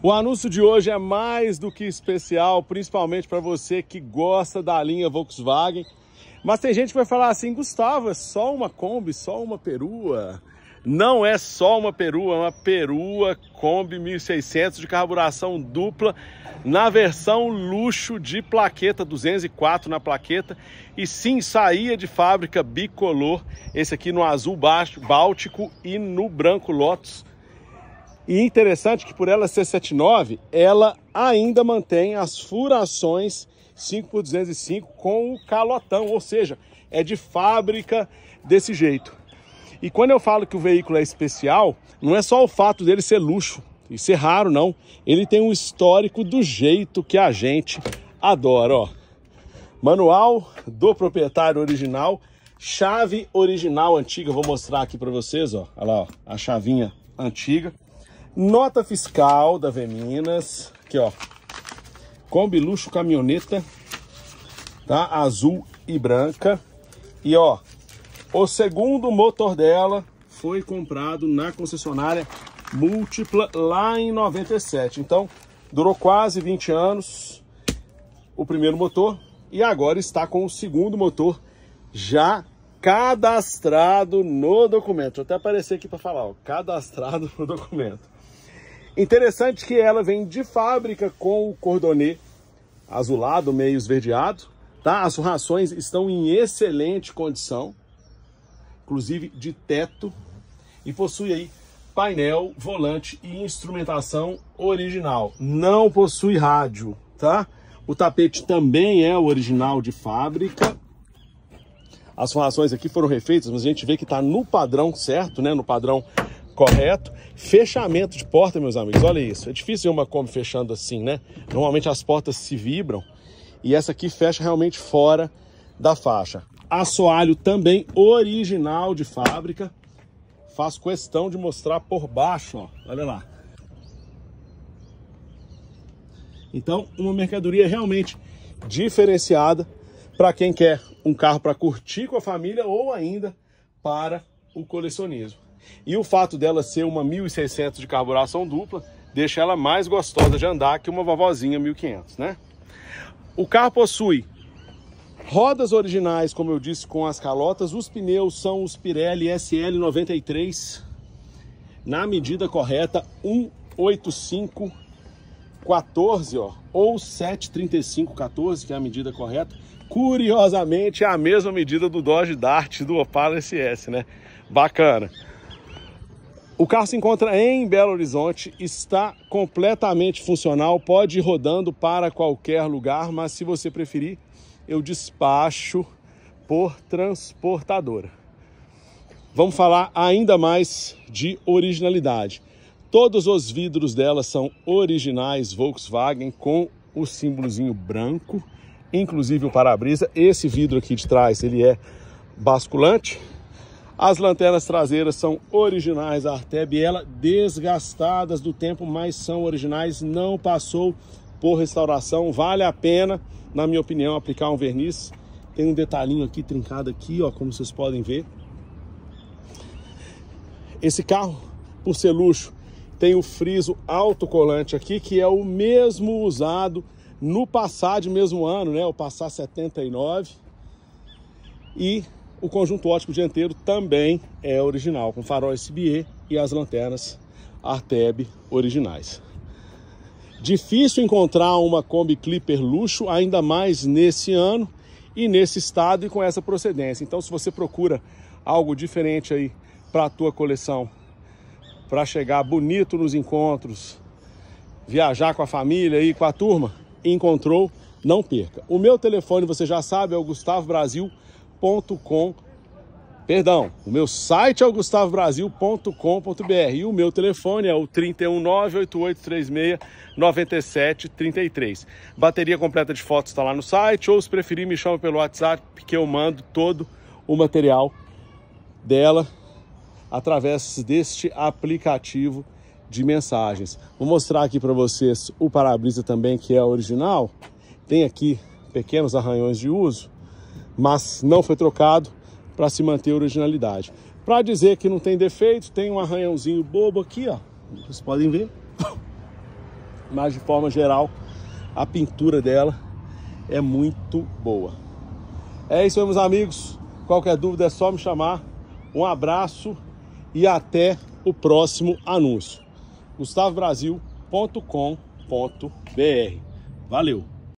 O anúncio de hoje é mais do que especial, principalmente para você que gosta da linha Volkswagen. Mas tem gente que vai falar assim, Gustavo, é só uma Kombi, só uma perua. Não é só uma perua, é uma perua Kombi 1600 de carburação dupla na versão luxo de plaqueta, 204 na plaqueta. E sim, saía de fábrica bicolor, esse aqui no azul baixo, báltico e no branco Lotus. E interessante que por ela ser 79, ela ainda mantém as furações 5 por 205 com o calotão, ou seja, é de fábrica desse jeito. E quando eu falo que o veículo é especial, não é só o fato dele ser luxo e ser é raro, não. Ele tem um histórico do jeito que a gente adora, ó. Manual do proprietário original, chave original antiga, vou mostrar aqui para vocês, ó. Olha lá, ó, a chavinha antiga. Nota fiscal da Veminas, aqui ó, Kombi luxo caminhoneta, tá? Azul e branca. E ó, o segundo motor dela foi comprado na concessionária múltipla lá em 97. Então, durou quase 20 anos o primeiro motor e agora está com o segundo motor já cadastrado no documento. Vou até aparecer aqui para falar, ó, cadastrado no documento. Interessante que ela vem de fábrica com o cordonê azulado, meio esverdeado. Tá? As rações estão em excelente condição, inclusive de teto, e possui aí painel, volante e instrumentação original. Não possui rádio, tá? O tapete também é o original de fábrica. As formações aqui foram refeitas, mas a gente vê que está no padrão certo, né? No padrão correto. Fechamento de porta, meus amigos, olha isso. É difícil ver uma Kombi fechando assim, né? Normalmente as portas se vibram e essa aqui fecha realmente fora da faixa. Assoalho também original de fábrica. Faço questão de mostrar por baixo, ó. olha lá. Então, uma mercadoria realmente diferenciada para quem quer um carro para curtir com a família ou ainda para o colecionismo. E o fato dela ser uma 1600 de carburação dupla deixa ela mais gostosa de andar que uma vovozinha 1500, né? O carro possui rodas originais, como eu disse, com as calotas. Os pneus são os Pirelli SL93, na medida correta, 185 14, ó, ou 735 14, que é a medida correta. Curiosamente, é a mesma medida do Dodge Dart do Opala SS, né? Bacana. O carro se encontra em Belo Horizonte, está completamente funcional, pode ir rodando para qualquer lugar, mas se você preferir, eu despacho por transportadora. Vamos falar ainda mais de originalidade. Todos os vidros dela são originais Volkswagen com o símbolozinho branco, inclusive o para-brisa. Esse vidro aqui de trás, ele é basculante, as lanternas traseiras são originais Arteb, Biela, desgastadas do tempo, mas são originais, não passou por restauração. Vale a pena, na minha opinião, aplicar um verniz. Tem um detalhinho aqui trincado aqui, ó, como vocês podem ver. Esse carro, por ser luxo, tem o friso autocolante aqui, que é o mesmo usado no Passat, mesmo ano, né? O Passat 79. E o conjunto ótico dianteiro também é original, com faróis SBE e as lanternas Arteb originais. Difícil encontrar uma Kombi Clipper luxo, ainda mais nesse ano e nesse estado e com essa procedência. Então, se você procura algo diferente aí para a tua coleção, para chegar bonito nos encontros, viajar com a família e com a turma, encontrou, não perca. O meu telefone, você já sabe, é o Gustavo Brasil gustavobrasil.com. Perdão, o meu site é o gustavobrasil.com.br e o meu telefone é o 31988369733. Bateria completa de fotos está lá no site, ou se preferir, me chama pelo WhatsApp que eu mando todo o material dela através deste aplicativo de mensagens. Vou mostrar aqui para vocês o para-brisa também, que é original. Tem aqui pequenos arranhões de uso mas não foi trocado para se manter a originalidade. Para dizer que não tem defeito, tem um arranhãozinho bobo aqui, ó. Vocês podem ver. Mas de forma geral, a pintura dela é muito boa. É isso, meus amigos. Qualquer dúvida é só me chamar. Um abraço e até o próximo anúncio. GustavoBrasil.com.br Valeu!